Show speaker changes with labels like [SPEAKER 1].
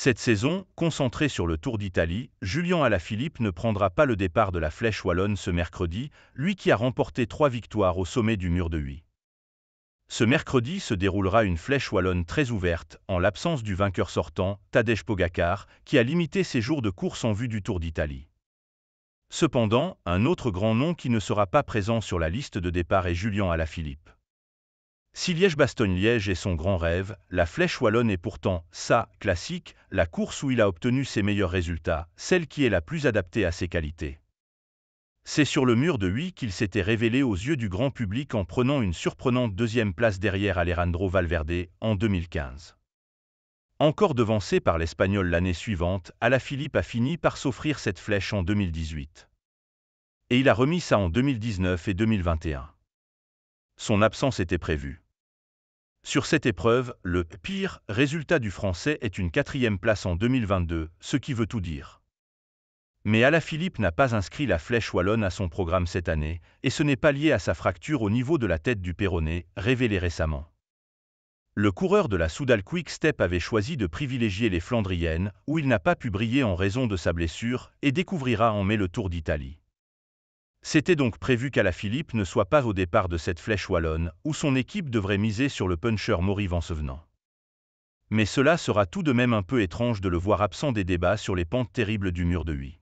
[SPEAKER 1] Cette saison, concentré sur le Tour d'Italie, Julien Alaphilippe ne prendra pas le départ de la Flèche Wallonne ce mercredi, lui qui a remporté trois victoires au sommet du mur de Huy. Ce mercredi se déroulera une Flèche Wallonne très ouverte, en l'absence du vainqueur sortant, Tadej Pogacar, qui a limité ses jours de course en vue du Tour d'Italie. Cependant, un autre grand nom qui ne sera pas présent sur la liste de départ est Julien Alaphilippe. Si Liège-Bastogne-Liège est son grand rêve, la Flèche Wallonne est pourtant sa classique, la course où il a obtenu ses meilleurs résultats, celle qui est la plus adaptée à ses qualités. C'est sur le mur de Huy qu'il s'était révélé aux yeux du grand public en prenant une surprenante deuxième place derrière Alejandro Valverde en 2015. Encore devancé par l'Espagnol l'année suivante, Alaphilippe a fini par s'offrir cette flèche en 2018. Et il a remis ça en 2019 et 2021. Son absence était prévue. Sur cette épreuve, le pire résultat du Français est une quatrième place en 2022, ce qui veut tout dire. Mais Alaphilippe n'a pas inscrit la flèche wallonne à son programme cette année, et ce n'est pas lié à sa fracture au niveau de la tête du Péroné, révélée récemment. Le coureur de la Soudal Quick Step avait choisi de privilégier les Flandriennes, où il n'a pas pu briller en raison de sa blessure, et découvrira en mai le Tour d'Italie. C'était donc prévu Philippe ne soit pas au départ de cette flèche wallonne, où son équipe devrait miser sur le puncher Maury Vencevenant. Mais cela sera tout de même un peu étrange de le voir absent des débats sur les pentes terribles du mur de Huy.